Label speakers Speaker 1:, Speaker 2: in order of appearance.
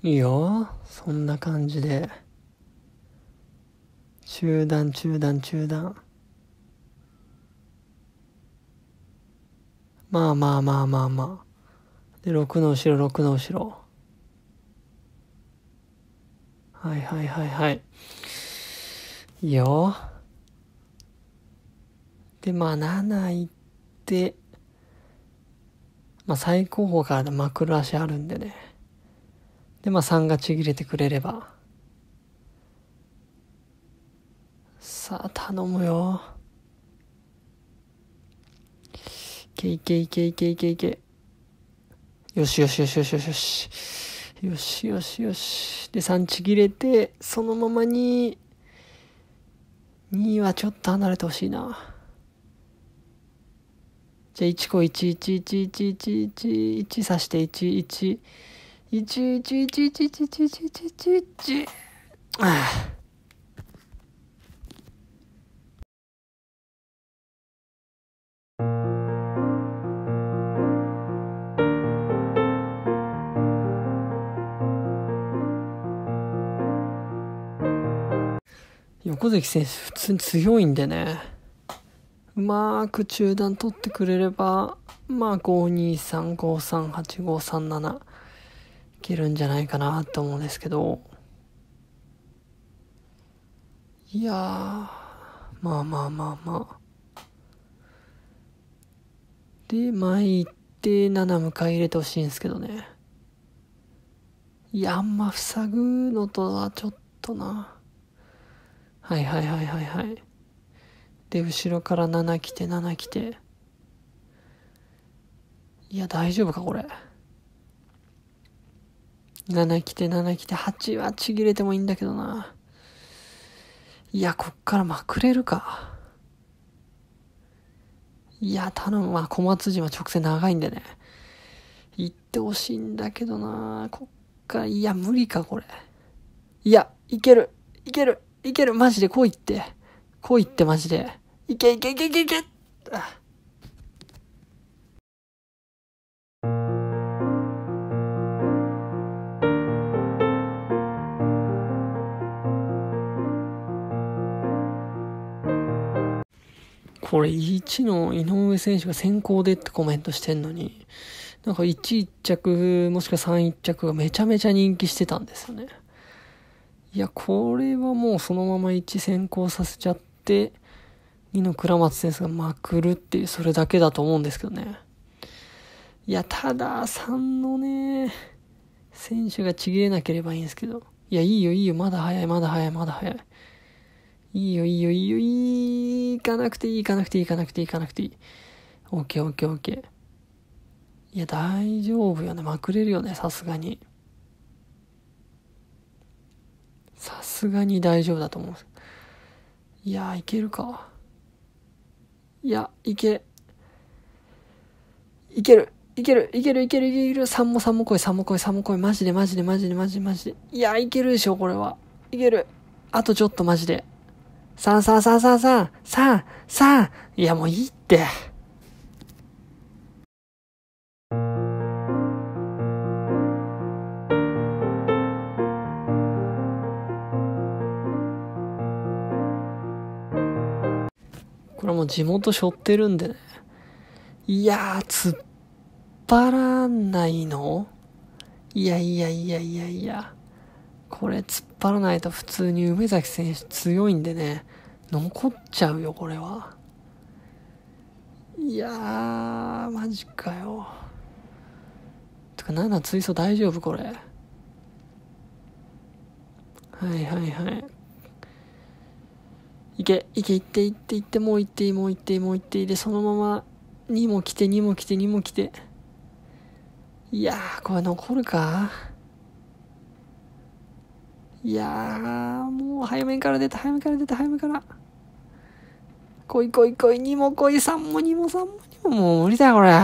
Speaker 1: いいよそんな感じで中断中断中断まあまあまあまあまあで6の後ろ6の後ろはいはいはいはいいいよでまあ7行ってまあ最高峰から枕足あるんでねで、まあ3がちぎれてくれれば。さあ、頼むよ。いけいけいけいけいけいけ。よしよしよしよしよしよし。よしよしよし。で、3ちぎれて、そのままに、2はちょっと離れてほしいな。じゃあ1個11111111刺して11。一一一一一一一一ああ。横関選手普通に強いんでねうまく中段取ってくれればまあ523538537けるんじゃないかなと思うんですけど、いやー、まあまあまあまあ。で、前行って7迎え入れてほしいんですけどね。いや、あんま塞ぐのとはちょっとな。はいはいはいはいはい。で、後ろから7来て7来て。いや、大丈夫かこれ。7来て7来て8はちぎれてもいいんだけどな。いや、こっからまくれるか。いや、頼む。まあ、小松島直線長いんでね。行ってほしいんだけどな。こっから、いや、無理か、これ。いや、いける。いける。いける。マジで、こう言って。こう行って、マジで。いけいけいけいけいけ。これ1の井上選手が先行でってコメントしてんのに、なんか1 1着、もしくは3 1着がめちゃめちゃ人気してたんですよね。いや、これはもうそのまま1先行させちゃって、2の倉松選手がまくるっていう、それだけだと思うんですけどね。いや、ただ、3のね、選手がちぎれなければいいんですけど。いや、いいよ、いいよ、まだ早い、まだ早い、まだ早い。いいよ、いいよ、いいよ、いいよ。かなくていい、行かなくていい、行かなくていい、行かなくていい。オッケーオッケーオッケー。いや、大丈夫よね。まくれるよね、さすがに。さすがに大丈夫だと思う。いやいけるか。いや、いけ。いける。いける、いける、いける、いける。3も3も来い、3も来い、3も来い。マジで、マジで、マジで、マジで、マジで。いや、いけるでしょ、これは。いける。あとちょっと、マジで。さあさあさあさあさあ、さあ、さあ、いやもういいって。これも地元背負ってるんでね。いやー、突っ張らないのいやいやいやいやいや。これ突っ張らないと普通に梅崎選手強いんでね、残っちゃうよ、これは。いやー、マジかよ。てか、なんだ、追走大丈夫これ。はいはいはい。いけ、いけ、いって、いって、いって、もういっていい、もういっていい、もういっていい。で、そのまま、2も来て、2も来て、2も来て。いやー、これ残るかいやー、もう早めから出た、早めから出た、早めから。来い来い来い、2も来い、3も2も3も2も、もう無理だよ、これ。